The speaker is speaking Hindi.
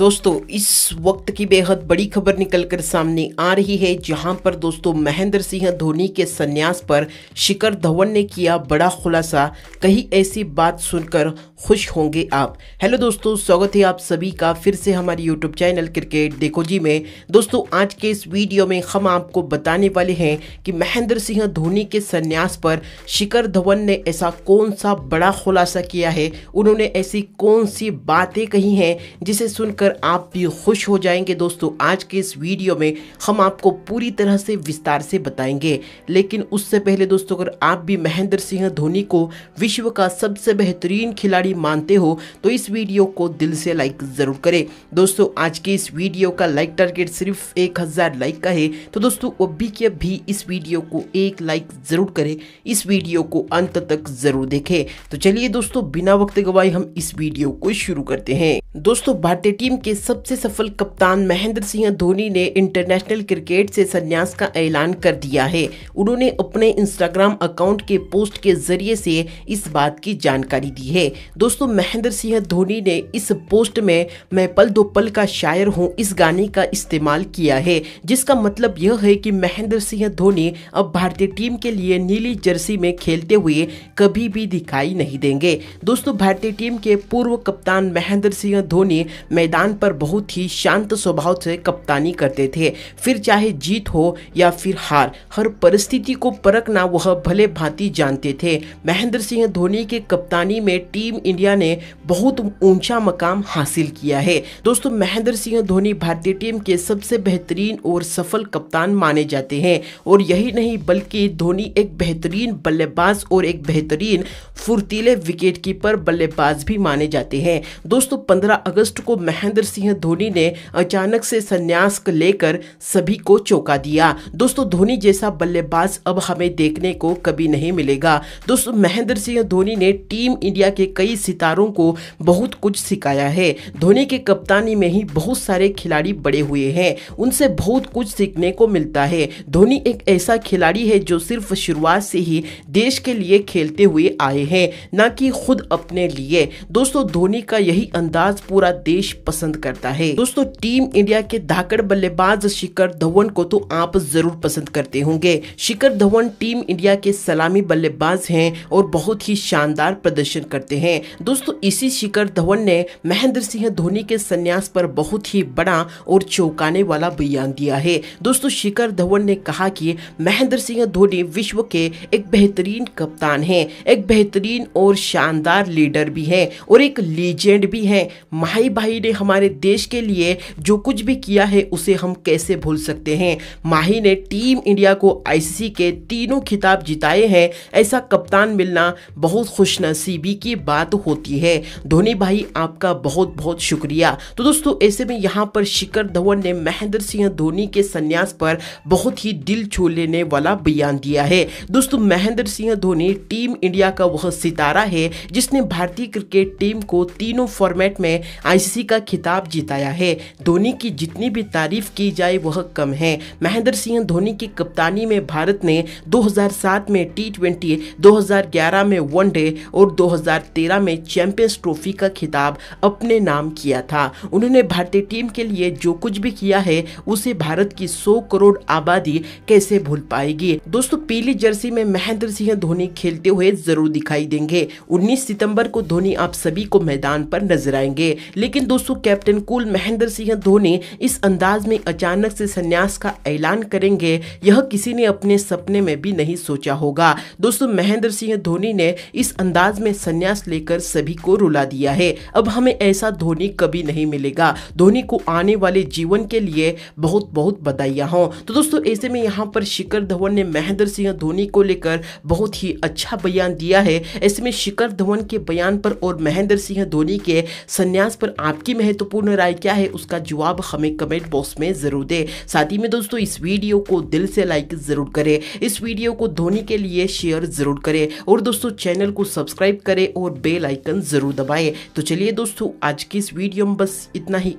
दोस्तों इस वक्त की बेहद बड़ी खबर निकलकर सामने आ रही है जहां पर दोस्तों महेंद्र सिंह धोनी के संन्यास पर शिखर धवन ने किया बड़ा खुलासा कहीं ऐसी बात सुनकर खुश होंगे आप हेलो दोस्तों स्वागत है आप सभी का फिर से हमारे यूट्यूब चैनल क्रिकेट देखो जी में दोस्तों आज के इस वीडियो में हम आपको बताने वाले हैं कि महेंद्र सिंह धोनी के संन्यास पर शिखर धवन ने ऐसा कौन सा बड़ा खुलासा किया है उन्होंने ऐसी कौन सी बातें कही हैं जिसे सुनकर सुनकर आप भी खुश हो जाएंगे दोस्तों आज के इस वीडियो में हम आपको पूरी तरह से विस्तार से बताएंगे लेकिन उससे पहले दोस्तों अगर आप भी महेंद्र सिंह धोनी को विश्व का सबसे बेहतरीन खिलाड़ी मानते हो तो इस वीडियो को दिल से लाइक ज़रूर करें दोस्तों आज के इस वीडियो का लाइक टारगेट सिर्फ एक हज़ार लाइक का है तो दोस्तों अभी के अभी इस वीडियो को एक लाइक ज़रूर करें इस वीडियो को अंत तक ज़रूर देखें तो चलिए दोस्तों बिना वक्त गवाए हम इस वीडियो को शुरू करते हैं दोस्तों भारतीय टीम के सबसे सफल कप्तान महेंद्र सिंह धोनी ने इंटरनेशनल क्रिकेट से संन्यास का ऐलान कर दिया है उन्होंने अपने इंस्टाग्राम अकाउंट के पोस्ट के जरिए से इस बात की जानकारी दी है दोस्तों महेंद्र सिंह धोनी ने इस पोस्ट में मैं पल दो पल का शायर हूँ इस गाने का इस्तेमाल किया है जिसका मतलब यह है कि महेंद्र सिंह धोनी अब भारतीय टीम के लिए नीली जर्सी में खेलते हुए कभी भी दिखाई नहीं देंगे दोस्तों भारतीय टीम के पूर्व कप्तान महेंद्र सिंह धोनी मैदान मैदान पर बहुत ही शांत स्वभाव से कप्तानी करते थे फिर चाहे जीत हो या फिर हार हर परिस्थिति को परखना वह भले भांति जानते थे महेंद्र सिंह धोनी के कप्तानी में टीम इंडिया ने बहुत ऊंचा मकाम हासिल किया है दोस्तों महेंद्र सिंह धोनी भारतीय टीम के सबसे बेहतरीन और सफल कप्तान माने जाते हैं और यही नहीं बल्कि धोनी एक बेहतरीन बल्लेबाज और एक बेहतरीन फुर्तीले विकेटकीपर बल्लेबाज भी माने जाते हैं दोस्तों 15 अगस्त को महेंद्र महेंद्र सिंह धोनी ने अचानक से संन्यास लेकर सभी को चौंका दिया दोस्तों धोनी जैसा बल्लेबाज अब हमें देखने को कभी नहीं मिलेगा दोस्तों महेंद्र सिंह धोनी ने टीम इंडिया के कई सितारों को बहुत कुछ सिखाया है धोनी के कप्तानी में ही बहुत सारे खिलाड़ी बड़े हुए हैं उनसे बहुत कुछ सीखने को मिलता है धोनी एक ऐसा खिलाड़ी है जो सिर्फ शुरुआत से ही देश के लिए खेलते हुए आए हैं ना कि खुद अपने लिए दोस्तों धोनी का यही अंदाज पूरा देश पसंद पसंद करता है दोस्तों टीम इंडिया के धाकड़ बल्लेबाज शिखर धवन को तो आप जरूर पसंद करते होंगे शिखर धवन टीम इंडिया के सलामी बल्लेबाज हैं और बहुत ही शानदार प्रदर्शन करते हैं दोस्तों इसी शिखर धवन ने महेंद्र सिंह धोनी के संन्यास पर बहुत ही बड़ा और चौंकाने वाला बयान दिया है दोस्तों शिखर धवन ने कहा की महेंद्र सिंह धोनी विश्व के एक बेहतरीन कप्तान है एक बेहतरीन और शानदार लीडर भी है और एक लीजेंड भी है माही भाई ने हम हमारे देश के लिए जो कुछ भी किया है उसे हम कैसे भूल सकते हैं माही ने टीम इंडिया को आईसीसी के तीनों खिताब जिताए हैं ऐसा कप्तान मिलना बहुत खुशनसीबी की बात होती है धोनी भाई आपका बहुत बहुत शुक्रिया तो दोस्तों ऐसे में यहाँ पर शिखर धवन ने महेंद्र सिंह धोनी के संन्यास पर बहुत ही दिल छू लेने वाला बयान दिया है दोस्तों महेंद्र सिंह धोनी टीम इंडिया का वह सितारा है जिसने भारतीय क्रिकेट टीम को तीनों फॉर्मेट में आईसीसी का खिताब जिताया है धोनी की जितनी भी तारीफ की जाए वह कम है महेंद्र सिंह धोनी की कप्तानी में भारत ने 2007 में टी ट्वेंटी में वनडे और 2013 में चैंपियंस ट्रॉफी का खिताब अपने नाम किया था उन्होंने भारतीय टीम के लिए जो कुछ भी किया है उसे भारत की 100 करोड़ आबादी कैसे भूल पाएगी दोस्तों पीली जर्सी में महेंद्र सिंह धोनी खेलते हुए जरूर दिखाई देंगे 19 सितंबर को धोनी आप सभी को मैदान पर नजर आएंगे लेकिन दोस्तों कैप्टन कुल महेंद्र सिंह धोनी इस अंदाज में अचानक से संन्यास का ऐलान करेंगे यह किसी ने अपने सपने में भी नहीं सोचा होगा दोस्तों महेंद्र सिंह धोनी ने इस अंदाज में संन्यास लेकर सभी को रुला दिया है अब हमें ऐसा धोनी कभी नहीं मिलेगा धोनी को आने वाले जीवन के लिए बहुत बहुत बधाइया हों तो दोस्तों ऐसे में यहाँ पर शिखर धवन ने महेंद्र सिंह धोनी को लेकर बहुत ही अच्छा बयान दिया है ऐसे में शिखर धवन के बयान पर और महेंद्र सिंह धोनी के संन्यास पर आपकी महत्व महत्वपूर्ण राय क्या है उसका जवाब हमें कमेंट बॉक्स में ज़रूर दे साथ ही में दोस्तों इस वीडियो को दिल से लाइक ज़रूर करें इस वीडियो को धोनी के लिए शेयर ज़रूर करें और दोस्तों चैनल को सब्सक्राइब करें और बेल आइकन ज़रूर दबाएं तो चलिए दोस्तों आज की इस वीडियो में बस इतना ही